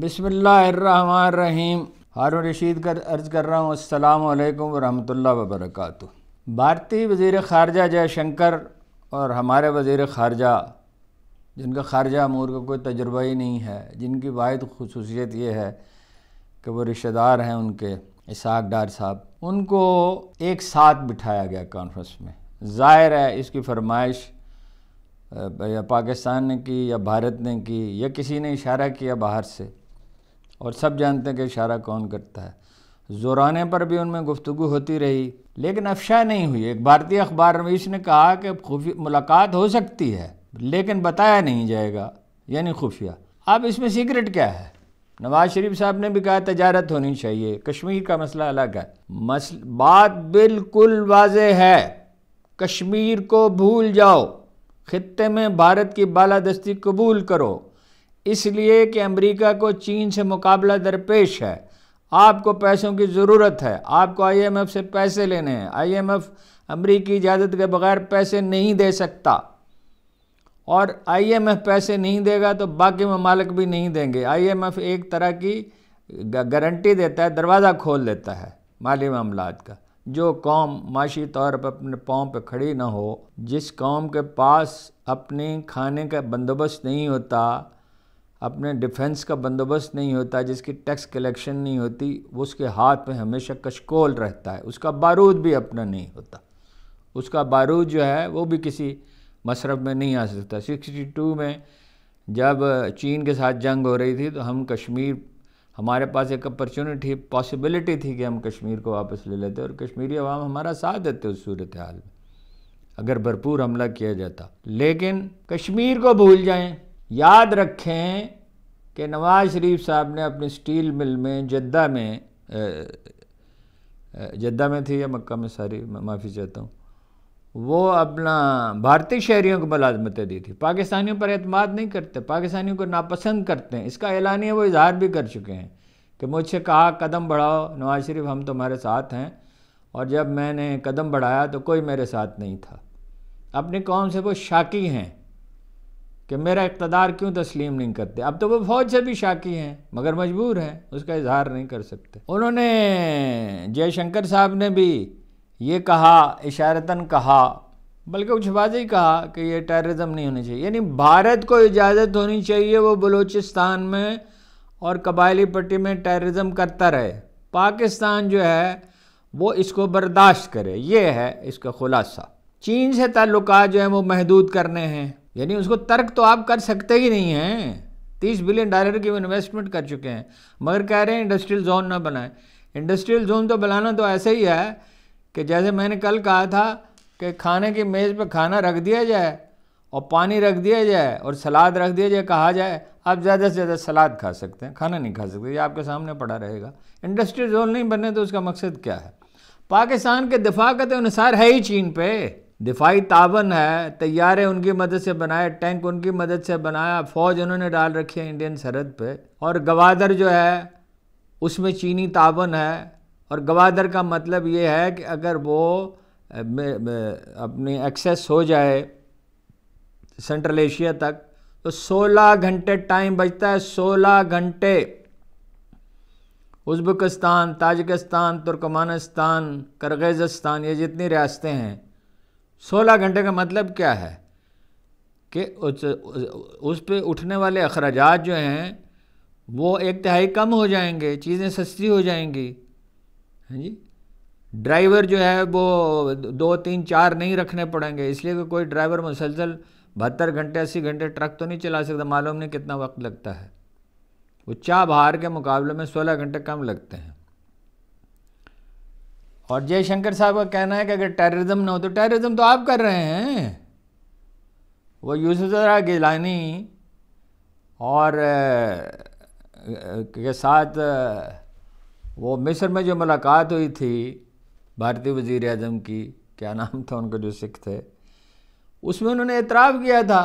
बिसमीम हारून रशीद कर अर्ज़ कर रहा हूँ अल्लाम वरहमल वबरक भारतीय वजीर ख़ारजा जयशंकर और हमारे वजीर ख़ारजा जिनका ख़ारजा अमूर का कोई तजर्बा ही नहीं है जिनकी वाद खसूसियत ये है कि वो रिश्तेदार हैं उनके इसहाक डार साहब उनको एक साथ बिठाया गया कॉन्फ्रेंस में ज़ाहिर है इसकी फरमाइश या पाकिस्तान ने की या भारत ने की या किसी ने इशारा किया बाहर से और सब जानते हैं कि इशारा कौन करता है जोराने पर भी उनमें गुफ्तु होती रही लेकिन अफशा नहीं हुई एक भारतीय अखबार रवीश ने कहा कि खुफिया मुलाकात हो सकती है लेकिन बताया नहीं जाएगा यानी खुफिया अब इसमें सीक्रेट क्या है नवाज शरीफ साहब ने भी कहा तजारत होनी चाहिए कश्मीर का मसला अलग है मसल बात बिल्कुल वाज है कश्मीर को भूल जाओ खत्े में भारत की बालादस्ती कबूल करो इसलिए कि अमेरिका को चीन से मुकाबला दरपेश है आपको पैसों की ज़रूरत है आपको आईएमएफ से पैसे लेने हैं आईएमएफ अमरीकी इजाज़त के बगैर पैसे नहीं दे सकता और आईएमएफ पैसे नहीं देगा तो बाकी ममालक भी नहीं देंगे आईएमएफ एक तरह की गारंटी देता है दरवाज़ा खोल देता है माली मामला का जो कौम माशी तौर पर अपने पाँव पर खड़ी ना हो जिस कौम के पास अपने खाने का बंदोबस्त नहीं होता अपने डिफेंस का बंदोबस्त नहीं होता जिसकी टैक्स कलेक्शन नहीं होती वो उसके हाथ में हमेशा कशकोल रहता है उसका बारूद भी अपना नहीं होता उसका बारूद जो है वो भी किसी मशरब में नहीं आ सकता 62 में जब चीन के साथ जंग हो रही थी तो हम कश्मीर हमारे पास एक अपॉर्चुनिटी पॉसिबिलिटी थी कि हम कश्मीर को वापस ले लेते और कश्मीरी अवाम हमारा साथ देते उस सूरत हाल में अगर भरपूर हमला किया जाता लेकिन कश्मीर को भूल जाएं याद रखें कि नवाज़ शरीफ साहब ने अपनी स्टील मिल में जद्दा में जद्दा में थी या मक्का में सारी माफ़ी चाहता हूँ वो अपना भारतीय शहरीों को मुलाजमतें दी थी पाकिस्तानियों पर अतमाद नहीं करते पाकिस्तानियों को नापसंद करते हैं इसका है वो इजहार भी कर चुके हैं कि मुझसे कहा कदम बढ़ाओ नवाज़ शरीफ हम तुम्हारे तो साथ हैं और जब मैंने कदम बढ़ाया तो कोई मेरे साथ नहीं था अपनी कौम से वो शाकी हैं कि मेरा इकतदार क्यों तस्लीम नहीं करते अब तो वो फौज से भी शाकी हैं मगर मजबूर हैं उसका इजहार नहीं कर सकते उन्होंने जयशंकर साहब ने भी ये कहा इशारतन कहा बल्कि कुछ वाजी कहा कि ये टेररिज्म नहीं होनी चाहिए यानी भारत को इजाज़त होनी चाहिए वो बलूचिस्तान में और कबायली पट्टी में टेररिज्म करता रहे पाकिस्तान जो है वो इसको बर्दाश्त करे ये है इसका खुलासा चीन से ताल्लुक जो हैं वो महदूद करने हैं यानी उसको तर्क तो आप कर सकते ही नहीं हैं तीस बिलियन डॉलर की वो इन्वेस्टमेंट कर चुके हैं मगर कह रहे हैं इंडस्ट्रियल जोन ना बनाए इंडस्ट्रियल जोन तो बनाना तो ऐसे ही है कि जैसे मैंने कल कहा था कि खाने की मेज़ पर खाना रख दिया जाए और पानी रख दिया जाए और सलाद रख दिया जाए कहा जाए आप ज़्यादा से ज़्यादा सलाद खा सकते हैं खाना नहीं खा सकते ये आपके सामने पड़ा रहेगा इंडस्ट्रियल जोन नहीं बनने तो उसका मकसद क्या है पाकिस्तान के दिफा का तो है ही चीन पर दिफाई तावन है तैयारे उनकी मदद से बनाए टैंक उनकी मदद से बनाया फ़ौज उन्होंने डाल रखी है इंडियन सरहद पे और गवादर जो है उसमें चीनी तावन है और गवादर का मतलब ये है कि अगर वो अपनी एक्सेस हो जाए सेंट्रल एशिया तक तो 16 घंटे टाइम बचता है 16 घंटे उज्बेकिस्तान ताजिकिस्तान तुर्कमानिस्तान करगजस्तान ये जितनी रियासतें हैं सोलह घंटे का मतलब क्या है कि उस उस पर उठने वाले अखराज जो हैं वो एक तिहाई कम हो जाएंगे चीज़ें सस्ती हो जाएंगी हैं हाँ जी ड्राइवर जो है वो दो तीन चार नहीं रखने पड़ेंगे इसलिए कि कोई ड्राइवर मुसलसल बहत्तर घंटे अस्सी घंटे ट्रक तो नहीं चला सकता मालूम नहीं कितना वक्त लगता है वो चाह बहार के मुकाबले में सोलह घंटे कम लगते हैं और जयशंकर साहब का कहना है कि अगर टेररिज्म ना हो तो टेररिज्म तो आप कर रहे हैं वो यूसुजरा गिलानी और के साथ वो मिस्र में जो मुलाकात हुई थी भारतीय वज़ी अजम की क्या नाम था उनका जो सिख थे उसमें उन्होंने एतराफ़ किया था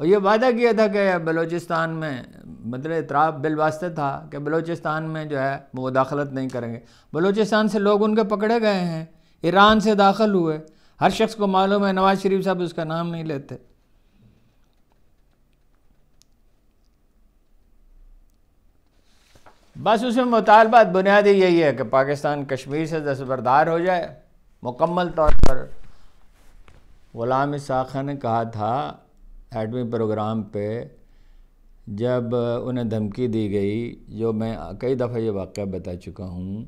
और ये वादा किया था कि बलूचिस्तान में मतलब इतराब बिलवास्ते था कि बलूचिस्तान में जो है वो दाखलत नहीं करेंगे बलूचिस्तान से लोग उनके पकड़े गए हैं ईरान से दाखिल हुए हर शख्स को मालूम है नवाज़ शरीफ साहब उसका नाम नहीं लेते बस उसमें मुतालबात बुनियादी यही है कि पाकिस्तान कश्मीर से दस्तबरदार हो जाए मुकम्मल तौर पर ग़ुलाम इसाखा ने कहा था एटमी प्रोग्राम पे जब उन्हें धमकी दी गई जो मैं कई दफ़ा ये वाक़ बता चुका हूँ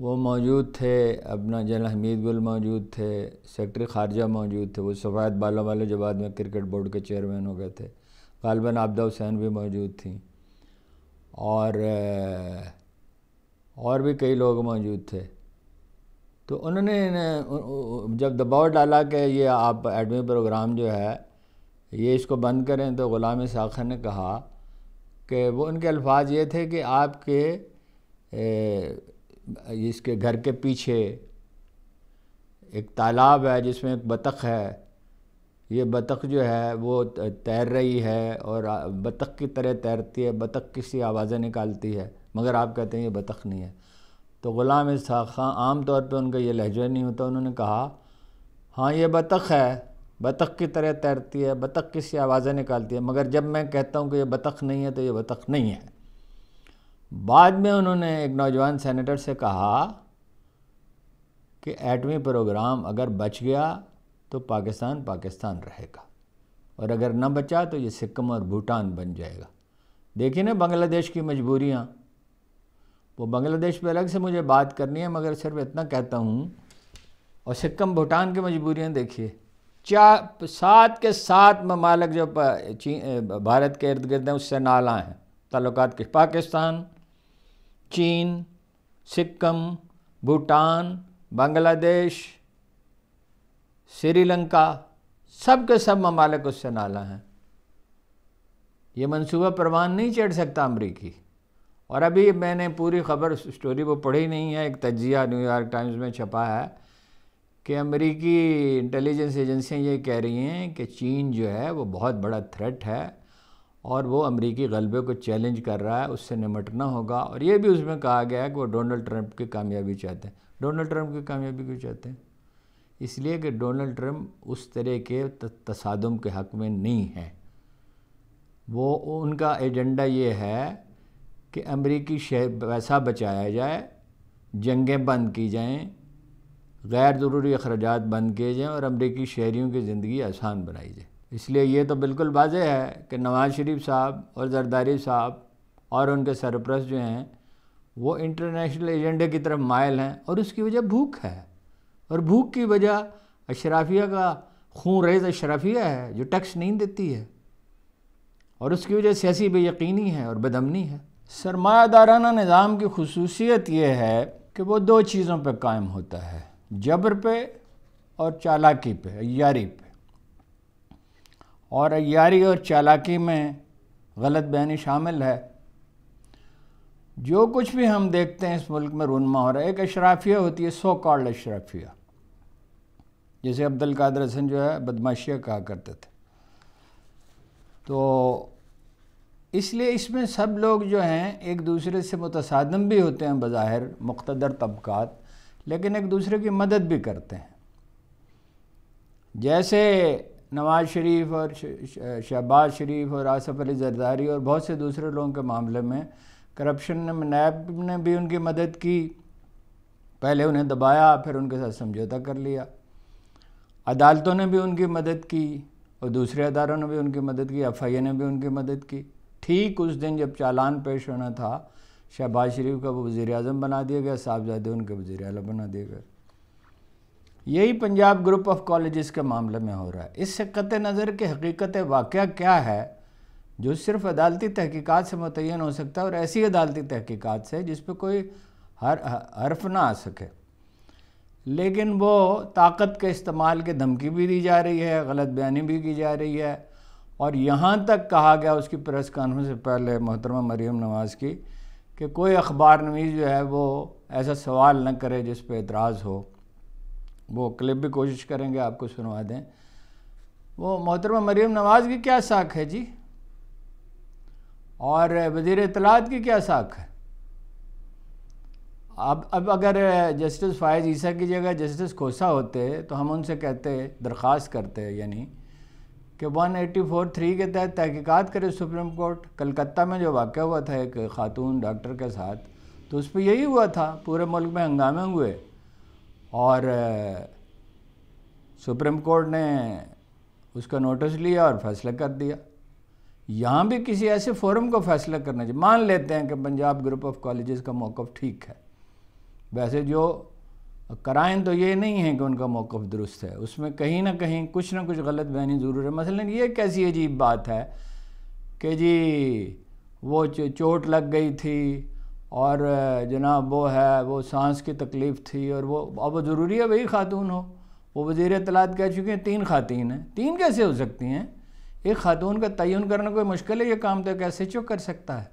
वो मौजूद थे अपना जनरल हमीद गुल मौजूद थे सेक्रेटरी खारजा मौजूद थे वो सफ़ायत बालों वाले जो बाद में क्रिकेट बोर्ड के चेयरमैन हो गए थे गालबन आबदा हुसैन भी मौजूद थी और और भी कई लोग मौजूद थे तो उन्होंने जब दबाव डाला कि ये आप एडमी प्रोग्राम जो है ये इसको बंद करें तो ग़ुलाम साखर ने कहा कि वो उनके अल्फाज ये थे कि आपके इसके घर के पीछे एक तालाब है जिसमें एक बतख है ये बतख जो है वो तैर रही है और बतख की तरह तैरती है बतख किसी आवाज़ें निकालती है मगर आप कहते हैं ये बतख नहीं है तो ग़ुलाम साखा आम तौर पे उनका ये लहजा नहीं होता उन्होंने कहा हाँ ये बतख है बतख की तरह तैरती है बतख किसी आवाज़ें निकालती है मगर जब मैं कहता हूँ कि ये बतख नहीं है तो ये बतख नहीं है बाद में उन्होंने एक नौजवान सेनेटर से कहा कि एटमी प्रोग्राम अगर बच गया तो पाकिस्तान पाकिस्तान रहेगा और अगर न बचा तो ये सिक्किम और भूटान बन जाएगा देखिए ना बांग्लादेश की मजबूरियाँ वो बांग्लादेश पे अलग से मुझे बात करनी है मगर सिर्फ इतना कहता हूँ और सिक्किम भूटान की मजबूरियाँ देखिए चार सात के सात ममालक जो भारत के इर्द गिर्द हैं उससे नाला हैं ताल्लुक के पाकिस्तान चीन सिक्किम भूटान बांग्लादेश श्रीलंका सब के सब ममालक उससे नाला हैं ये मंसूबा परवान नहीं चढ़ सकता अमरीकी और अभी मैंने पूरी खबर स्टोरी वो पढ़ी नहीं है एक तजिया न्यूयॉर्क टाइम्स में छपा है कि अमेरिकी इंटेलिजेंस एजेंसियां ये कह रही हैं कि चीन जो है वो बहुत बड़ा थ्रेट है और वो अमेरिकी गलबे को चैलेंज कर रहा है उससे निमटना होगा और ये भी उसमें कहा गया है कि वो डोनाल्ड ट्रंप की कामयाबी चाहते हैं डोनाल्ड ट्रंप की कामयाबी क्यों चाहते हैं इसलिए कि डोनाल्ड ट्रंप उस तरह के तसादम के हक़ में नहीं है वो उनका एजेंडा ये है कि अमेरिकी शह पैसा बचाया जाए जंगें बंद की जाएँ गैर ज़रूरी अखराज बंद किए जाएँ और अमरीकी शहरीों की ज़िंदगी आसान बनाई जाए इसलिए ये तो बिल्कुल वाज है कि नवाज़ शरीफ साहब और जरदारी साहब और उनके सरप्रस्त जो हैं वो इंटरनेशनल एजेंडे की तरफ मायल हैं और उसकी वजह भूख है और भूख की वजह अशराफिया का खून रेज अशराफिया है जो टैक्स नहीं देती है और उसकी वजह सियासी बेयकनी है और बदमनी है सरमादाराना निज़ाम की खसूसियत यह है कि वो दो चीज़ों पर कायम होता है जबर पे और चालाकी पे अयारी पे और अयारी और चालाकी में गलत बयानी शामिल है जो कुछ भी हम देखते हैं इस मुल्क में रूनमा हो रहा है एक अशराफिया होती है सो कॉल्ड अशराफिया जैसे अब्दुल कादर हसन जो है बदमाशिया कहा करते थे तो इसलिए इसमें सब लोग जो हैं एक दूसरे से मुतसादम भी होते हैं बज़ाहिर मुख्तर तबक़ात लेकिन एक दूसरे की मदद भी करते हैं जैसे नवाज़ शरीफ और शहबाज शरीफ और आसफ़ अली जरदारी और बहुत से दूसरे लोगों के मामले में करप्शन ने नैब ने भी उनकी मदद की पहले उन्हें दबाया फिर उनके साथ समझौता कर लिया अदालतों ने भी उनकी मदद की और दूसरे अदारों ने भी उनकी मदद की एफ ने भी उनकी मदद की ठीक उस दिन जब चालान पेश होना था शहबाज शरीफ का वो वज़ी अजम बना दिया गया साहबजादे उनके वज़ी अला बना दिया गया यही पंजाब ग्रुप ऑफ कॉलेज़ के मामले में हो रहा है इससे कत नज़र के हकीकत वाक़ क्या है जो सिर्फ अदालती तहकीकात से मुतन हो सकता है और ऐसी अदालती तहकीकात से जिस पर कोई हर हर्फ ना आ सके लेकिन वो ताकत के इस्तेमाल के धमकी भी दी जा रही है गलत बयानी भी की जा रही है और यहाँ तक कहा गया उसकी प्रेस कॉन्फ्रेंस से पहले मोहतरमा मरीम नवाज़ की कि कोई अखबार नवीस जो है वो ऐसा सवाल न करे जिस पर एतराज़ हो वो क्लिप भी कोशिश करेंगे आपको सुनवा दें वो मोहतरमा मरीम नवाज़ की क्या साख है जी और वजीर इतलात की क्या साख है अब अब अगर जस्टिस फ़ायज़ ईसा की जगह जस्टिस खोसा होते तो हम उनसे कहते दरख्वास्त करते यानी कि एटी फोर थ्री के तहत तहकीकात करे सुप्रीम कोर्ट कलकत्ता में जो वाक़ हुआ था एक खातून डॉक्टर के साथ तो उस पर यही हुआ था पूरे मुल्क में हंगामे हुए और सुप्रीम कोर्ट ने उसका नोटिस लिया और फैसला कर दिया यहाँ भी किसी ऐसे फोरम को फैसला करना चाहिए मान लेते हैं कि पंजाब ग्रुप ऑफ कॉलेजेस का मौक़ ठीक है वैसे जो कराएं तो ये नहीं है कि उनका मौक़ दुरुस्त है उसमें कहीं ना कहीं कुछ ना कुछ गलत बहनी ज़रूर है मसलन ये कैसी अजीब बात है कि जी वो चोट लग गई थी और जनाब वो है वो सांस की तकलीफ़ थी और वो अब ज़रूरी है वही खातून हो वो वजीर तलात कह चुके हैं तीन खातन हैं तीन कैसे हो सकती हैं एक खातून का तयन करना कोई मुश्किल है ये काम तो कैसे चो कर सकता है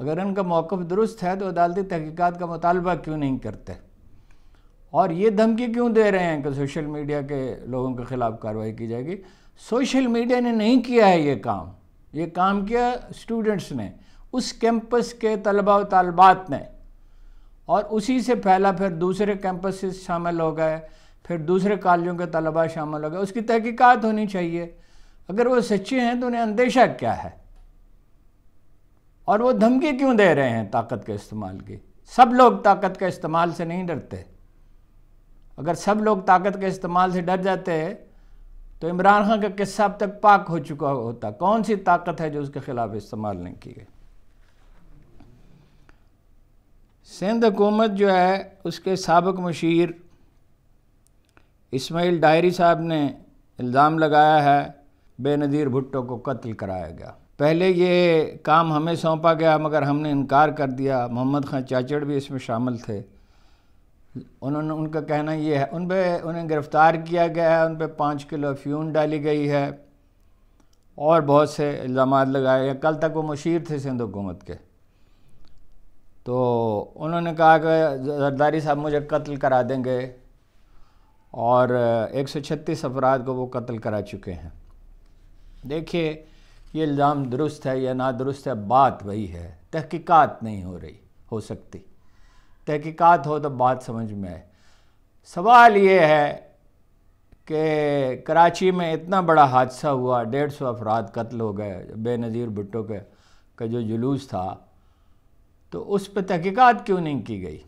अगर इनका मौक़ दुरुस्त है तो अदालती तहकीक़ात का मुतालबा क्यों नहीं करते और ये धमकी क्यों दे रहे हैं कि सोशल मीडिया के लोगों के ख़िलाफ़ कार्रवाई की जाएगी सोशल मीडिया ने नहीं किया है ये काम ये काम किया स्टूडेंट्स ने उस कैंपस के तलबा व तलबात ने और उसी से फैला फिर दूसरे कैंपस शामिल हो गए फिर दूसरे कॉलेजों के तलबा शामिल हो गए उसकी तहकीकात होनी चाहिए अगर वो सच्चे हैं तो उन्हें अंदेशा क्या है और वो धमकी क्यों दे रहे हैं ताकत के इस्तेमाल की सब लोग ताकत के इस्तेमाल से नहीं डरते अगर सब लोग ताकत के इस्तेमाल से डर जाते तो इमरान खान का किस्सा अब तक पाक हो चुका होता कौन सी ताकत है जो उसके ख़िलाफ़ इस्तेमाल नहीं की गई सिंध हुकूमत जो है उसके सबक मशीर इसमाइल डायरी साहब ने इल्ज़ाम लगाया है बेनज़ीर भुट्टो को कत्ल कराया गया पहले ये काम हमें सौंपा गया मगर हमने इनकार कर दिया मोहम्मद खान चाचड़ भी इसमें शामिल थे उन्होंने उनका कहना ये है उन पर उन्हें गिरफ़्तार किया गया है उन पर पाँच किलो अफ्यून डाली गई है और बहुत से इल्ज़ाम लगाए गए कल तक वो मुशीर थे सिंध हुकूमत के तो उन्होंने कहा कि जरदारी साहब मुझे कत्ल करा देंगे और एक सौ छत्तीस अफराद को वो कत्ल करा चुके हैं देखिए ये इल्ज़ाम दुरुस्त है या ना दुरुस्त है बात वही है तहकीकात नहीं हो रही हो सकती तहकीकात हो तो बात समझ में आए सवाल ये है कि कराची में इतना बड़ा हादसा हुआ डेढ़ सौ अफराद कत्ल हो गए बेनज़ीर भुट्टो के का जो जुलूस था तो उस पर तहकीकात क्यों नहीं की गई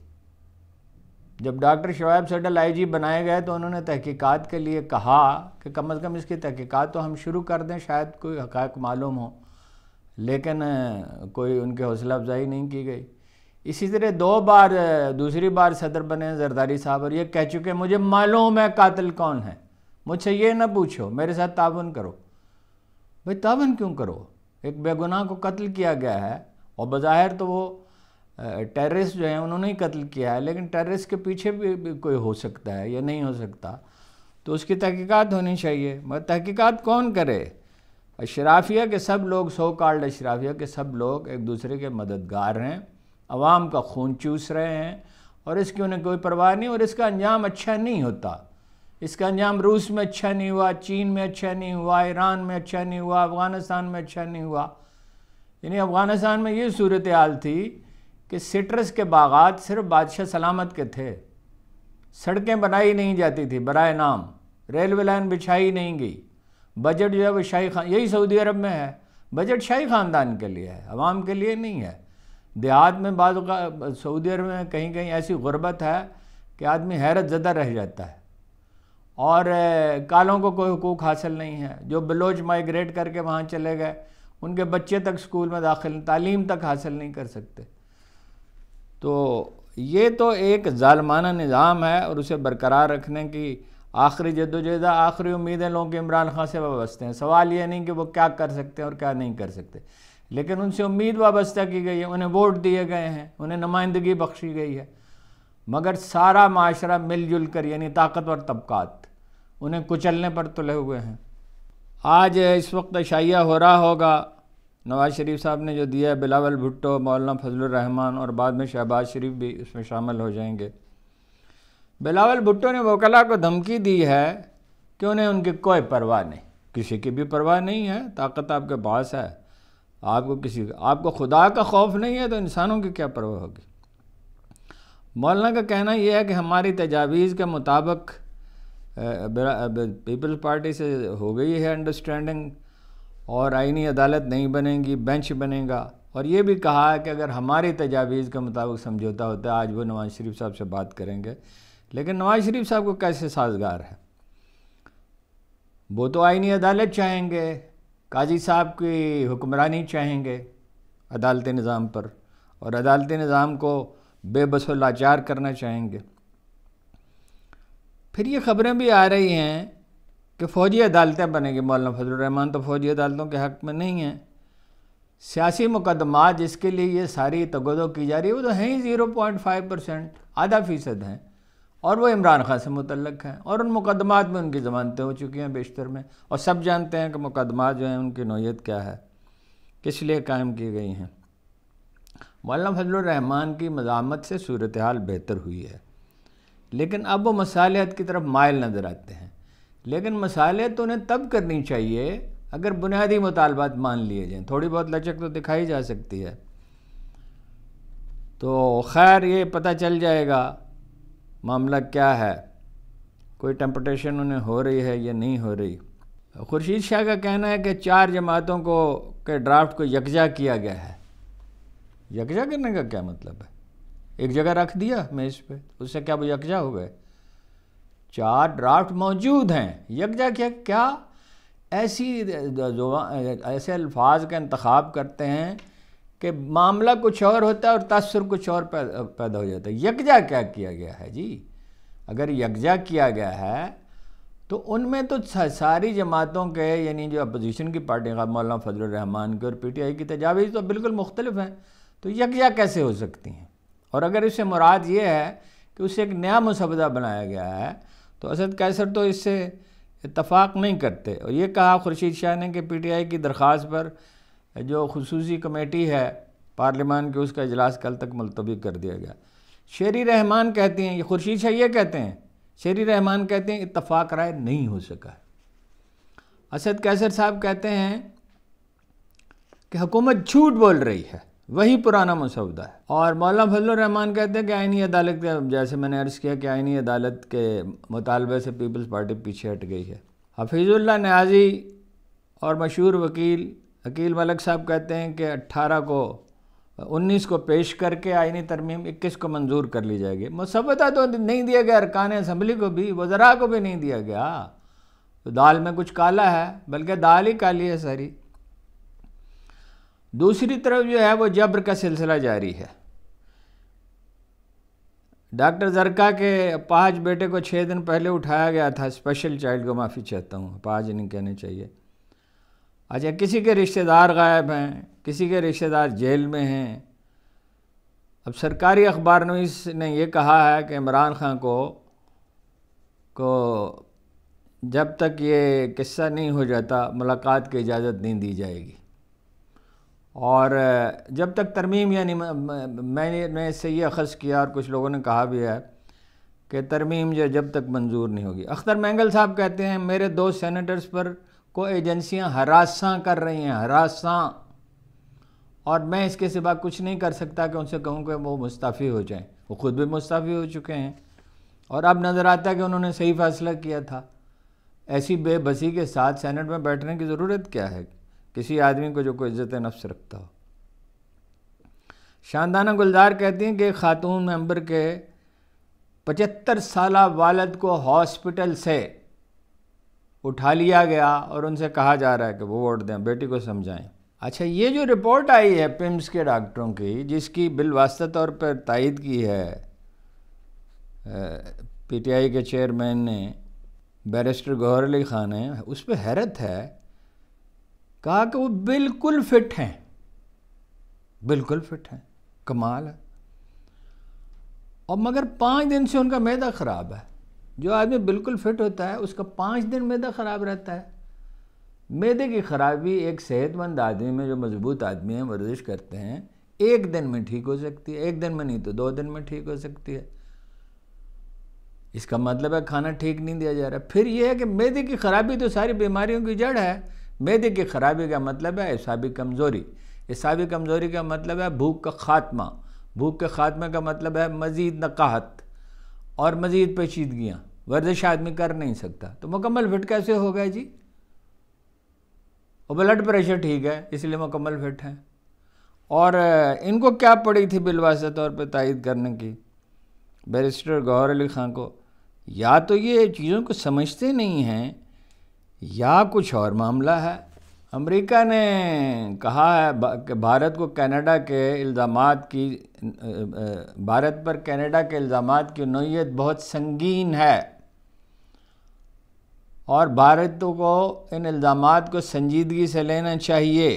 जब डॉक्टर शोएब सडल आई जी बनाए गए तो उन्होंने तहकीकात के लिए कहा कि कम अज़ कम इसकी तहकीकात तो हम शुरू कर दें शायद कोई हक़ मालूम हो लेकिन कोई उनके हौसला अफजाई नहीं की गई इसी तरह दो बार दूसरी बार सदर बने जरदारी साहब और ये कह चुके हैं मुझे मालूम है कातिल कौन है मुझसे ये ना पूछो मेरे साथ तावन करो भाई तावन क्यों करो एक बेगुनाह को कत्ल किया गया है और बज़ाहिर तो वो टेररिस्ट जो है उन्होंने ही कत्ल किया है लेकिन टेररिस्ट के पीछे भी, भी कोई हो सकता है या नहीं हो सकता तो उसकी तहकीकात होनी चाहिए मगर तहकीकात कौन करे अशराफिया के सब लोग सो कार्ड अशराफिया के सब लोग एक दूसरे के मददगार हैं आवाम का खून चूस रहे हैं और इसकी उन्हें कोई परवाह नहीं और इसका अंजाम अच्छा नहीं होता इसका अंजाम रूस में अच्छा नहीं हुआ चीन में अच्छा नहीं हुआ ईरान में अच्छा नहीं हुआ अफ़गानिस्तान में अच्छा नहीं हुआ यानी अफ़गानिस्तान में ये सूरत हाल थी कि सिट्रस के बागात सिर्फ बादशाह सलामत के थे सड़कें बनाई नहीं जाती थी बर नाम रेलवे लाइन बिछाई नहीं गई बजट जो है वो शाही खान यही सऊदी अरब में है बजट शाही ख़ानदान के लिए है आवाम के लिए नहीं है देहात में बाद सऊदी अरब में कहीं कहीं ऐसी गुर्बत है कि आदमी हैरत ज़दा रह जाता है और कालों को कोई हकूक हासिल नहीं है जो बलोच माइग्रेट करके वहाँ चले गए उनके बच्चे तक स्कूल में दाखिल तालीम तक हासिल नहीं कर सकते तो ये तो एक ालमाना निज़ाम है और उसे बरकरार रखने की आखिरी जदोजहदा आखिरी उम्मीदें लोगों के इमरान खान से वाबस्ते हैं सवाल ये नहीं कि वो क्या कर सकते हैं और क्या नहीं कर सकते लेकिन उनसे उम्मीद वाबस्ता की गई है उन्हें वोट दिए गए हैं उन्हें नुमाइंदगी बख्शी गई है मगर सारा माशरा मिलजुल कर यानी ताकतवर तबकात उन्हें कुचलने पर तुले हुए हैं आज इस वक्त शाइया हो रहा होगा नवाज़ शरीफ साहब ने जो दिया है बिलावल भुट्टो मौलाना फजलरहमान और बाद में शहबाज शरीफ भी इसमें शामिल हो जाएंगे बिलावल भुट्टो ने वकला को धमकी दी है कि उन्हें उनकी कोई परवाह नहीं किसी की भी परवाह नहीं है ताकत आपके पास है आपको किसी आपको खुदा का खौफ नहीं है तो इंसानों की क्या परवाह होगी मौलाना का कहना यह है कि हमारी तजावीज़ के मुताबिक पीपल्स पार्टी से हो गई है अंडरस्टैंडिंग और आइनी अदालत नहीं बनेगी बेंच बनेगा और ये भी कहा है कि अगर हमारी तजावीज़ के मुताबिक समझौता होता है आज वो नवाज़ शरीफ साहब से बात करेंगे लेकिन नवाज़ शरीफ साहब को कैसे साजगार है वो तो आइनी अदालत चाहेंगे काजी साहब की हुक्मरानी चाहेंगे अदालत निज़ाम पर और अदालत निज़ाम को बेबस लाचार करना चाहेंगे फिर ये ख़बरें भी आ रही हैं कि फ़ौजी अदालतें बनेंगी मौलाना फजलरहमान तो फ़ौजी अदालतों के हक़ में नहीं हैं सियासी मुकदमा जिसके लिए ये सारी तगदो की जा रही है वो तो हैं ही ज़ीरो पॉइंट फाइव परसेंट आधा फ़ीसद हैं और वो इमरान खान से मुतलक हैं और उन मुकदमात में उनकी ज़मानतें हो चुकी हैं बेशतर में और सब जानते हैं कि मुकदमा जो हैं उनकी नोयत क्या है किस लिए कायम की गई हैं मौलाना फजलरहमान की मजामत से सूरत हाल बेहतर हुई है लेकिन अब वो मसालत की तरफ मायल नज़र आते हैं लेकिन मसालहत तो उन्हें तब करनी चाहिए अगर बुनियादी मुतालबात मान लिए जाएँ थोड़ी बहुत लचक तो दिखाई जा सकती है तो खैर ये पता चल जाएगा मामला क्या है कोई टेम्पटेशन उन्हें हो रही है या नहीं हो रही खुर्शीद शाह का कहना है कि चार जमातों को के ड्राफ्ट को यकजा किया गया है यकजा करने का क्या मतलब है एक जगह रख दिया मैं इस पर उससे क्या वो यकजा हो गए चार ड्राफ्ट मौजूद हैं यकजा क्या क्या ऐसी ऐसे अल्फाज का इंतखब करते हैं कि मामला कुछ और होता है और तासुर कुछ और पैदा हो जाता है यकजा क्या किया गया है जी अगर यकजा किया गया है तो उनमें तो सारी जमातों के यानी जो अपोजिशन की पार्टी मौलाना फजलरहमान की और पी टी आई की तजावीज़ तो बिल्कुल मुख्तलिफ हैं तो यकजा कैसे हो सकती हैं और अगर इससे मुराद ये है कि उससे एक नया मुसवदा बनाया गया है तो असद कैसर तो इससे इतफाक़ नहीं करते और ये कहा खुर्शीद शाह ने कि पी टी आई की दरख्वास्त पर जो खसूसी कमेटी है पार्लियामान के उसका इजलास कल तक मुलतवी कर दिया गया शेरी रहमान कहते हैं ये खुर्शीद ये कहते हैं शेरी रहमान कहते हैं इतफाक़ राय नहीं हो सका असद कैसर साहब कहते हैं कि हुकूमत झूठ बोल रही है वही पुराना मसौदा है और मौलाना रहमान कहते हैं कि आइनी अदालत जैसे मैंने अर्ज़ किया कि आइनी अदालत के मुतालबे से पीपल्स पार्टी पीछे हट गई है हफीज़ुल्ला न्याजी और मशहूर वकील अकील मलक साहब कहते हैं कि 18 को 19 को पेश करके आइनी तरमीम 21 को मंजूर कर ली जाएगी मुसवदा तो नहीं दिया गया अरकान असम्बली को भी वजरा को भी नहीं दिया गया तो दाल में कुछ काला है बल्कि दाल ही काली है सारी दूसरी तरफ जो है वो जब्र का सिलसिला जारी है डॉक्टर जरका के पाँच बेटे को छः दिन पहले उठाया गया था स्पेशल चाइल्ड को माफ़ी चाहता हूँ पाँच नहीं कहने चाहिए अच्छा किसी के रिश्तेदार गायब हैं किसी के रिश्तेदार जेल में हैं अब सरकारी अखबार नवीस ने यह कहा है कि इमरान खान को को जब तक ये किस्सा नहीं हो जाता मुलाकात की इजाज़त नहीं दी जाएगी और जब तक तरमीम यानी मैंने इससे ये अखज़ किया और कुछ लोगों ने कहा भी है कि तरमीम जो जब तक मंजूर नहीं होगी अख्तर मैंगल साहब कहते हैं मेरे दो सेनेटर्स पर को एजेंसियां हरासा कर रही हैं हरासा और मैं इसके सिवा कुछ नहीं कर सकता कि उनसे कहूँ कि वो मुस्ताफ़ी हो जाएं वो ख़ुद भी मुस्ताफ़ी हो चुके हैं और अब नज़र आता है कि उन्होंने सही फैसला किया था ऐसी बेबसी के साथ सेनेट में बैठने की ज़रूरत क्या है किसी आदमी को जो कोई इज़्ज़त नफ्स रखता हो शानदाना गुलजार कहती हैं कि ख़ातून मेंबर के पचहत्तर साल वालद को हॉस्पिटल से उठा लिया गया और उनसे कहा जा रहा है कि वो वोट दें बेटी को समझाएं अच्छा ये जो रिपोर्ट आई है पिम्स के डॉक्टरों की जिसकी बिलवास्ता तौर पर तायद की है पीटीआई के चेयरमैन ने बैरिस्टर गौहर अली ख़ान ने उस पर हैरत है कहा कि वो बिल्कुल फिट हैं बिल्कुल फिट हैं कमाल है और मगर पाँच दिन से उनका मैदा ख़राब है जो आदमी बिल्कुल फिट होता है उसका पाँच दिन मैदा ख़राब रहता है मैदे की ख़राबी एक सेहतमंद आदमी में जो मजबूत आदमी हैं वर्जिश करते हैं एक दिन में ठीक हो सकती है एक दिन में नहीं तो दो दिन में ठीक हो सकती है इसका मतलब है खाना ठीक नहीं दिया जा रहा फिर यह है कि मैदे की ख़राबी तो सारी बीमारियों की जड़ है मैदे की ख़राबी का मतलब है हिसाबी कमज़ोरी हिसाबी कमज़ोरी का मतलब है भूख का खात्मा भूख के खात्मे का मतलब है मज़ीद नकाहत और मज़ीद पेचीदगियाँ वर्जिश आदमी कर नहीं सकता तो मुकम्मल फिट कैसे हो गए जी और ब्लड प्रेशर ठीक है इसलिए मुकम्मल फिट हैं और इनको क्या पड़ी थी बिलवासा तौर पर तायद करने की बैरिस्टर गौर अली खां को या तो ये चीज़ों को समझते नहीं हैं या कुछ और मामला है अमेरिका ने कहा है कि भारत को कनाडा के इल्ज़ाम की भारत पर कनाडा के इल्ज़ाम की नोयत बहुत संगीन है और भारत को इन इल्ज़ाम को संजीदगी से लेना चाहिए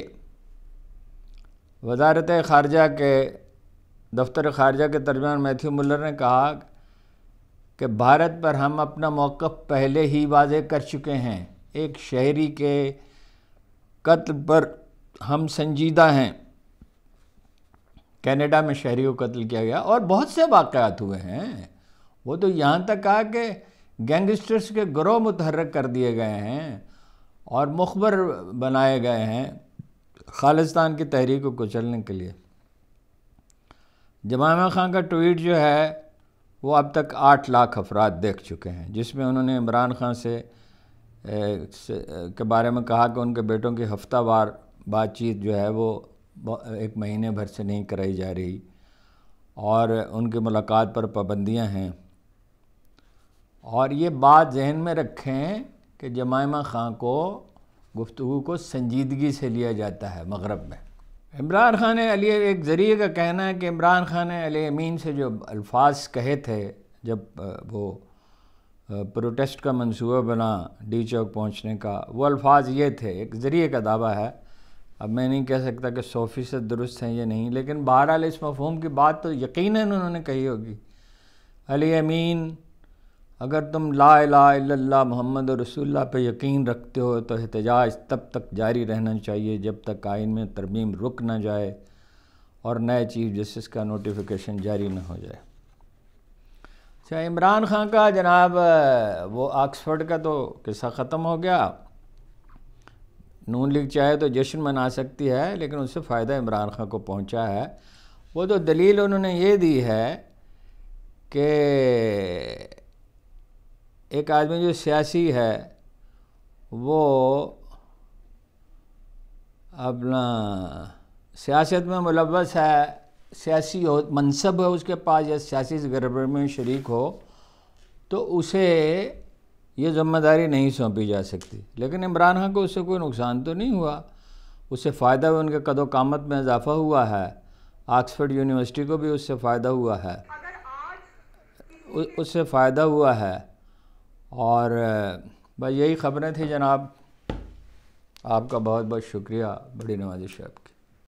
वजारत खारजा के दफ्तर खारजा के तर्जमान मैथ्यू मुलर ने कहा कि भारत पर हम अपना मौक़ पहले ही वाज कर चुके हैं एक शहरी के कत्ल पर हम संजीदा हैं कनाडा में शहरी को कत्ल किया गया और बहुत से वाक़ात हुए हैं वो तो यहाँ तक कहा कि गैंगस्टर्स के ग्रोह मुतहरक कर दिए गए हैं और मुखबर बनाए गए हैं खालिस्तान की तहरीक को कुचलने के लिए जमामा खान का ट्वीट जो है वो अब तक आठ लाख अफराद देख चुके हैं जिसमें उन्होंने इमरान खान से के बारे में कहा कि उनके बेटों की हफ्तावार बातचीत जो है वो एक महीने भर से नहीं कराई जा रही और उनकी मुलाकात पर पाबंदियां हैं और ये बात जहन में रखें कि जमायमा खां को गुफ्तु को संजीदगी से लिया जाता है मगरब में इमरान खान अली एक ज़रिए का कहना है कि इमरान खान अली अमीन से जो अल्फाज कहे थे जब वो प्रोटेस्ट का मंसूबा बना डी चौक पहुँचने का वो अल्फाज ये थे एक ज़रिए का दावा है अब मैं नहीं कह सकता कि सौ फीसद दुरुस्त हैं या नहीं लेकिन बहरहाल इस मफहम की बात तो यकीन उन्होंने कही होगी अली अमीन अगर तुम ला ला मोहम्मद रसुल्ला पे यकीन रखते हो तो एहतजाज तब तक जारी रहना चाहिए जब तक आइन में तरमीम रुक ना जाए और नए चीफ़ जस्टिस का नोटिफिकेशन जारी ना हो जाए अच्छा इमरान खान का जनाब वो ऑक्सफर्ड का तो किस्सा ख़त्म हो गया नून लीग चाहे तो जश्न मना सकती है लेकिन उससे फ़ायदा इमरान खान को पहुंचा है वो तो दलील उन्होंने ये दी है कि एक आदमी जो सियासी है वो अपना सियासत में मुलवस है सियासी हो मनसब है उसके पास या सियासी गड़बड़ में शरीक हो तो उसे ये जिम्मेदारी नहीं सौंपी जा सकती लेकिन इमरान खान को उससे कोई नुकसान तो नहीं हुआ उससे फ़ायदा भी उनके कदो कामत में इजाफा हुआ है ऑक्सफोर्ड यूनिवर्सिटी को भी उससे फ़ायदा हुआ है उससे फ़ायदा हुआ है और बस यही ख़बरें थी जनाब आपका बहुत बहुत शुक्रिया बड़ी नवाजिश आपकी